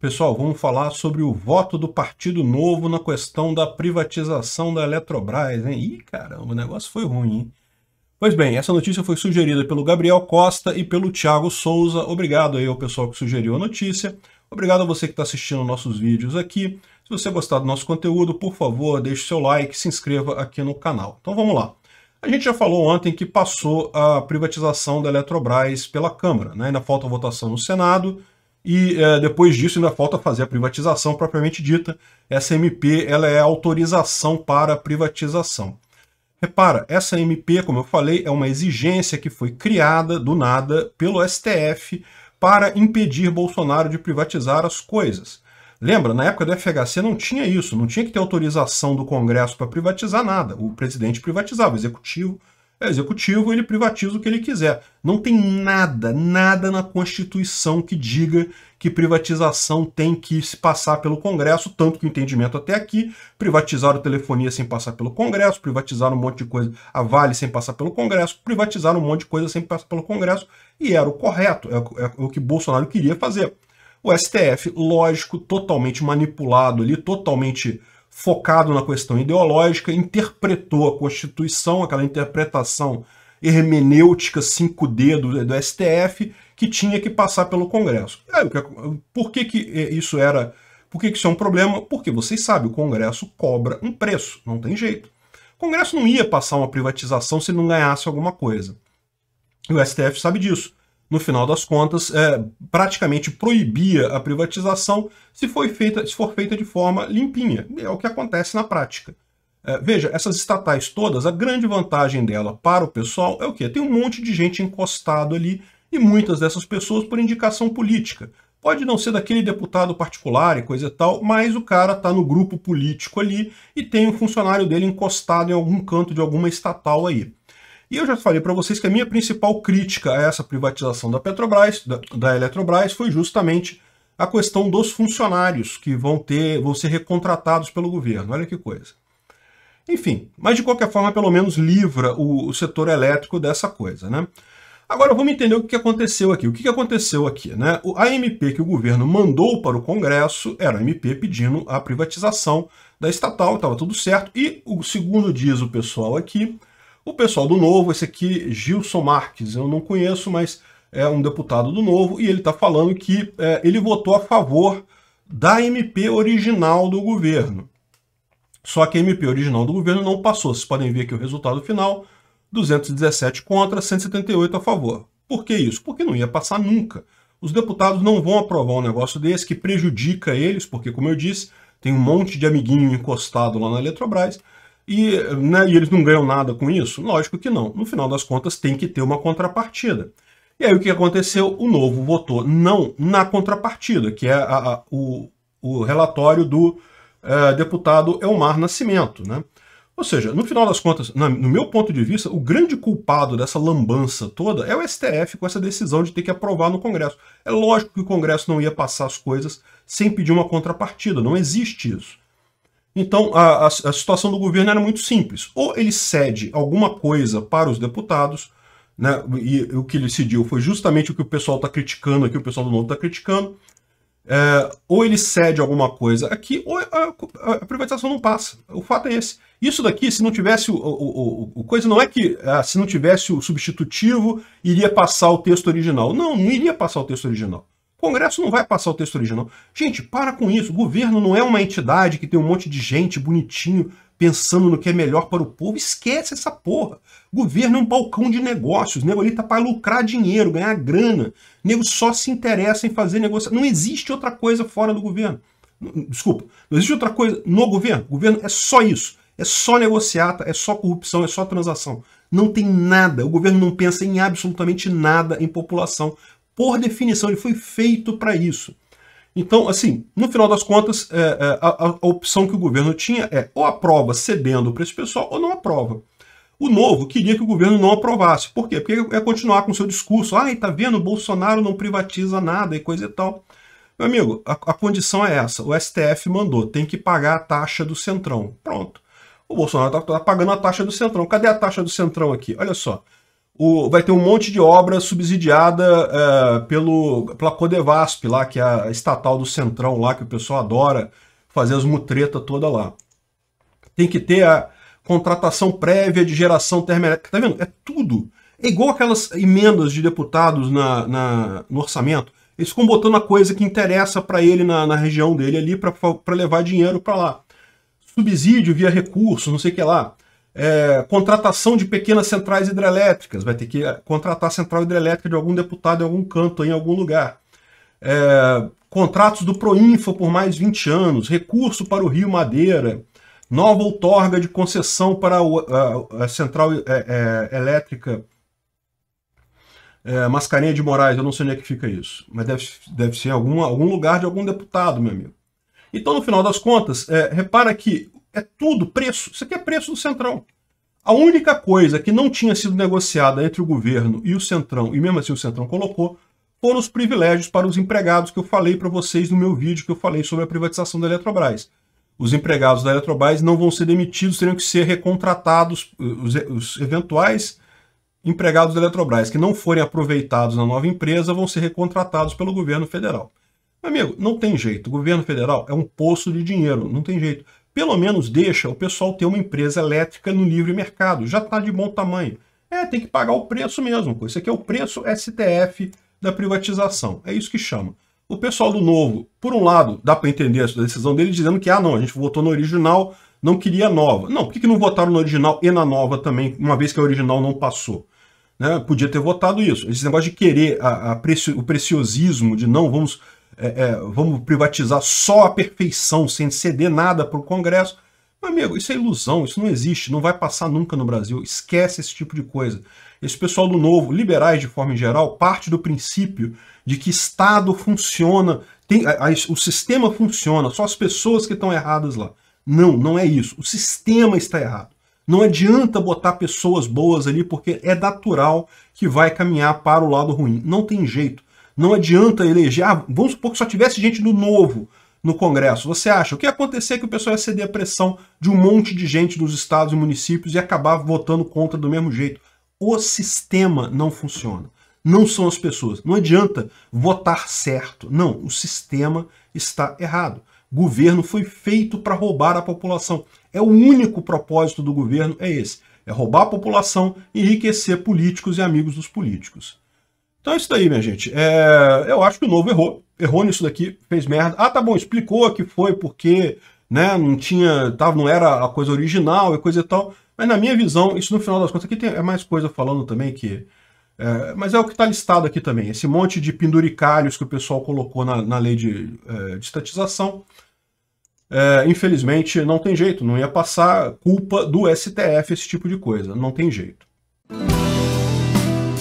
Pessoal, vamos falar sobre o voto do Partido Novo na questão da privatização da Eletrobras, hein? Ih, caramba, o negócio foi ruim, hein? Pois bem, essa notícia foi sugerida pelo Gabriel Costa e pelo Thiago Souza. Obrigado aí ao pessoal que sugeriu a notícia. Obrigado a você que está assistindo nossos vídeos aqui. Se você gostar do nosso conteúdo, por favor, deixe seu like, se inscreva aqui no canal. Então vamos lá. A gente já falou ontem que passou a privatização da Eletrobras pela Câmara, né? ainda falta votação no Senado, e é, depois disso ainda falta fazer a privatização propriamente dita. Essa MP ela é autorização para privatização. Repara, essa MP, como eu falei, é uma exigência que foi criada do nada pelo STF para impedir Bolsonaro de privatizar as coisas. Lembra, na época do FHC não tinha isso, não tinha que ter autorização do Congresso para privatizar nada. O presidente privatizava, o executivo é executivo, ele privatiza o que ele quiser. Não tem nada, nada na Constituição que diga que privatização tem que se passar pelo Congresso, tanto que o entendimento até aqui, privatizaram telefonia sem passar pelo Congresso, privatizaram um monte de coisa, a Vale sem passar pelo Congresso, privatizaram um monte de coisa sem passar pelo Congresso, e era o correto, é o que é Bolsonaro queria fazer. O STF, lógico, totalmente manipulado ali, totalmente focado na questão ideológica, interpretou a Constituição, aquela interpretação hermenêutica 5D do, do STF, que tinha que passar pelo Congresso. É, é, por que, que é, isso era. Por que, que isso é um problema? Porque vocês sabem, o Congresso cobra um preço, não tem jeito. O Congresso não ia passar uma privatização se não ganhasse alguma coisa. E o STF sabe disso no final das contas, é, praticamente proibia a privatização se, foi feita, se for feita de forma limpinha. É o que acontece na prática. É, veja, essas estatais todas, a grande vantagem dela para o pessoal é o quê? Tem um monte de gente encostado ali e muitas dessas pessoas por indicação política. Pode não ser daquele deputado particular e coisa e tal, mas o cara está no grupo político ali e tem um funcionário dele encostado em algum canto de alguma estatal aí. E eu já falei para vocês que a minha principal crítica a essa privatização da Petrobras, da, da Eletrobras, foi justamente a questão dos funcionários que vão ter, vão ser recontratados pelo governo. Olha que coisa. Enfim, mas de qualquer forma, pelo menos livra o, o setor elétrico dessa coisa, né? Agora vamos entender o que aconteceu aqui. O que aconteceu aqui, né? A MP que o governo mandou para o Congresso era a MP pedindo a privatização da estatal, estava tudo certo. E o segundo diz o pessoal aqui, o pessoal do Novo, esse aqui, Gilson Marques, eu não conheço, mas é um deputado do Novo, e ele está falando que é, ele votou a favor da MP original do governo. Só que a MP original do governo não passou. Vocês podem ver aqui o resultado final, 217 contra, 178 a favor. Por que isso? Porque não ia passar nunca. Os deputados não vão aprovar um negócio desse que prejudica eles, porque, como eu disse, tem um monte de amiguinho encostado lá na Eletrobras, e, né, e eles não ganham nada com isso? Lógico que não. No final das contas, tem que ter uma contrapartida. E aí o que aconteceu? O Novo votou não na contrapartida, que é a, a, o, o, relatório do é, deputado Elmar Nascimento. Né? Ou seja, no final das contas, na, no meu ponto de vista, o grande culpado dessa lambança toda é o STF com essa decisão de ter que aprovar no Congresso. É lógico que o Congresso não ia passar as coisas sem pedir uma contrapartida, não existe isso. Então, a, a, a, situação do governo era muito simples. Ou ele cede alguma coisa para os deputados, né, e, e o que ele cediu foi justamente o que o pessoal está criticando aqui, o pessoal do Novo está criticando, é, ou ele cede alguma coisa aqui, ou a, a, privatização não passa. O fato é esse. Isso daqui, se não tivesse o, o, o, o coisa, não é que ah, se não tivesse o substitutivo, iria passar o texto original. Não, não iria passar o texto original. O Congresso não vai passar o texto original. Gente, para com isso. O governo não é uma entidade que tem um monte de gente bonitinho pensando no que é melhor para o povo, esquece essa porra. Governo é um balcão de negócios, o nego ali tá para lucrar dinheiro, ganhar grana. O nego só se interessa em fazer negócio. Não existe outra coisa fora do governo. Desculpa, não existe outra coisa no governo. O governo é só isso. É só negociata, é só corrupção, é só transação. Não tem nada. O governo não pensa em absolutamente nada em população por definição, ele foi feito para isso. Então, assim, no final das contas, é, é, a, a, opção que o governo tinha é ou aprova cedendo para esse pessoal ou não aprova. O novo queria que o governo não aprovasse. Por quê? Porque é continuar com o seu discurso. Ai, tá vendo? Bolsonaro não privatiza nada e coisa e tal. Meu amigo, a, a condição é essa. O STF mandou, tem que pagar a taxa do Centrão. Pronto. O Bolsonaro está tá pagando a taxa do Centrão. Cadê a taxa do Centrão aqui? Olha só o, vai ter um monte de obra subsidiada é, pelo, pela Codevasp, lá, que é a estatal do Centrão, lá, que o pessoal adora fazer as mutretas toda lá. Tem que ter a contratação prévia de geração termoelétrica. Tá vendo? É tudo. É igual aquelas emendas de deputados na, na no orçamento. Eles ficam botando a coisa que interessa para ele na, na, região dele ali para levar dinheiro para lá. Subsídio via recurso não sei o que lá. É, contratação de pequenas centrais hidrelétricas, vai ter que é, contratar central hidrelétrica de algum deputado em algum canto, em algum lugar. É, contratos do Proinfa por mais 20 anos, recurso para o Rio Madeira, nova outorga de concessão para a, a, a central é, é elétrica é, Mascarenha de Moraes, eu não sei onde é que fica isso, mas deve, deve ser algum, algum lugar de algum deputado, meu amigo. Então, no final das contas, é, repara que é tudo preço. Isso aqui é preço do Centrão. A única coisa que não tinha sido negociada entre o governo e o Centrão, e mesmo assim o Centrão colocou, foram os privilégios para os empregados que eu falei para vocês no meu vídeo que eu falei sobre a privatização da Eletrobras. Os empregados da Eletrobras não vão ser demitidos, teriam que ser recontratados, uh, os, os eventuais empregados da Eletrobras que não forem aproveitados na nova empresa vão ser recontratados pelo governo federal. Meu amigo, não tem jeito. O governo federal é um poço de dinheiro, não tem jeito pelo menos deixa o pessoal ter uma empresa elétrica no livre mercado, já está de bom tamanho. É, tem que pagar o preço mesmo. Isso aqui é o preço STF da privatização. É isso que chama. O pessoal do Novo, por um lado, dá para entender a decisão dele dizendo que, ah, não, a gente votou no original, não queria a nova. Não, por que, que não votaram no original e na nova também, uma vez que a original não passou? Né? Podia ter votado isso. Esse negócio de querer a, a preci o preciosismo, de não, vamos é, é, vamos privatizar só a perfeição, sem ceder nada para o Congresso. Meu amigo, isso é ilusão, isso não existe, não vai passar nunca no Brasil. Esquece esse tipo de coisa. Esse pessoal do novo, liberais de forma geral, parte do princípio de que Estado funciona, tem, a, a, o sistema funciona, só as pessoas que estão erradas lá. Não, não é isso. O sistema está errado. Não adianta botar pessoas boas ali, porque é natural que vai caminhar para o lado ruim. Não tem jeito. Não adianta eleger. Ah, vamos supor que só tivesse gente do novo no Congresso. Você acha? O que ia acontecer é que o pessoal ia ceder a pressão de um monte de gente dos estados e municípios e acabar votando contra do mesmo jeito. O sistema não funciona. Não são as pessoas. Não adianta votar certo. Não, o sistema está errado. Governo foi feito para roubar a população. É o único propósito do governo, é esse. É roubar a população, enriquecer políticos e amigos dos políticos. Então é isso daí, minha gente. É, eu acho que o Novo errou. Errou nisso daqui, fez merda. Ah, tá bom, explicou que foi porque né, não tinha, tava, não era a coisa original e coisa e tal. Mas na minha visão, isso no final das contas, aqui tem, é mais coisa falando também que... É, mas é o que está listado aqui também. Esse monte de penduricalhos que o pessoal colocou na, na lei de, é, de estatização. É, infelizmente, não tem jeito, não ia passar culpa do STF esse tipo de coisa, não tem jeito